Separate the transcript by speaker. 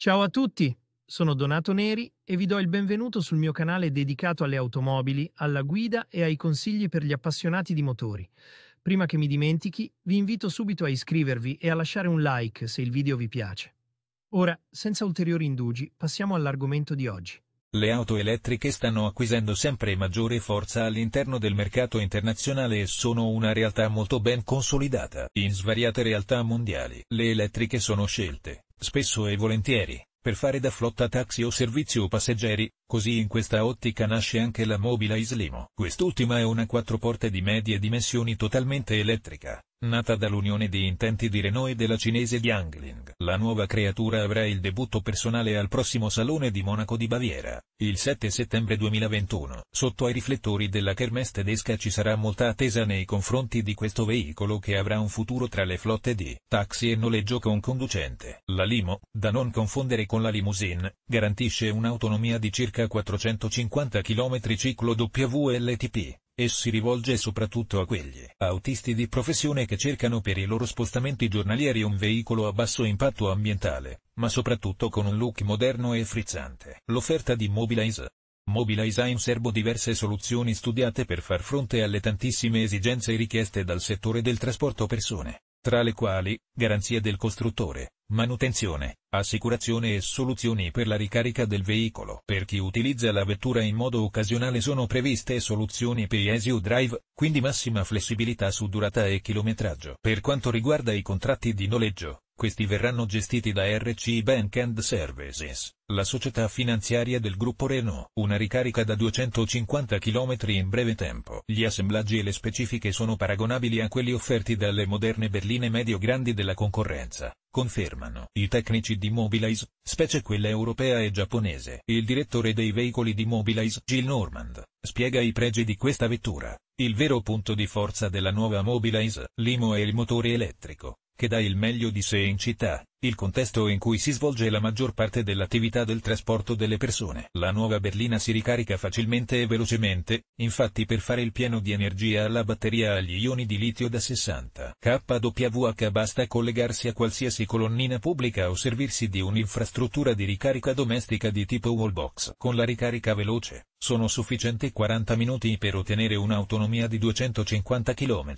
Speaker 1: Ciao a tutti, sono Donato Neri e vi do il benvenuto sul mio canale dedicato alle automobili, alla guida e ai consigli per gli appassionati di motori. Prima che mi dimentichi, vi invito subito a iscrivervi e a lasciare un like se il video vi piace. Ora, senza ulteriori indugi, passiamo all'argomento di oggi.
Speaker 2: Le auto elettriche stanno acquisendo sempre maggiore forza all'interno del mercato internazionale e sono una realtà molto ben consolidata. In svariate realtà mondiali, le elettriche sono scelte spesso e volentieri, per fare da flotta taxi o servizio passeggeri, Così in questa ottica nasce anche la Mobile Islimo. Quest'ultima è una quattro porte di medie dimensioni totalmente elettrica, nata dall'unione di intenti di Renault e della cinese Yangling. La nuova creatura avrà il debutto personale al prossimo Salone di Monaco di Baviera, il 7 settembre 2021. Sotto ai riflettori della Kermesse tedesca ci sarà molta attesa nei confronti di questo veicolo che avrà un futuro tra le flotte di taxi e noleggio con conducente. La Limo, da non confondere con la limousine, garantisce un'autonomia di circa circa 450 km ciclo WLTP, e si rivolge soprattutto a quegli autisti di professione che cercano per i loro spostamenti giornalieri un veicolo a basso impatto ambientale, ma soprattutto con un look moderno e frizzante. L'offerta di Mobilize Mobilize ha in serbo diverse soluzioni studiate per far fronte alle tantissime esigenze richieste dal settore del trasporto persone, tra le quali, garanzie del costruttore, manutenzione, assicurazione e soluzioni per la ricarica del veicolo. Per chi utilizza la vettura in modo occasionale sono previste soluzioni pay as drive, quindi massima flessibilità su durata e chilometraggio. Per quanto riguarda i contratti di noleggio, questi verranno gestiti da RC Bank Services, la società finanziaria del gruppo Renault. Una ricarica da 250 km in breve tempo. Gli assemblaggi e le specifiche sono paragonabili a quelli offerti dalle moderne berline medio-grandi della concorrenza, confermano i tecnici di Mobilize, specie quella europea e giapponese. Il direttore dei veicoli di Mobilize, Jill Normand, spiega i pregi di questa vettura. Il vero punto di forza della nuova Mobilize, l'IMO è il motore elettrico che dà il meglio di sé in città, il contesto in cui si svolge la maggior parte dell'attività del trasporto delle persone. La nuova berlina si ricarica facilmente e velocemente, infatti per fare il pieno di energia alla batteria agli ioni di litio da 60 kWh basta collegarsi a qualsiasi colonnina pubblica o servirsi di un'infrastruttura di ricarica domestica di tipo wallbox. Con la ricarica veloce, sono sufficienti 40 minuti per ottenere un'autonomia di 250 km.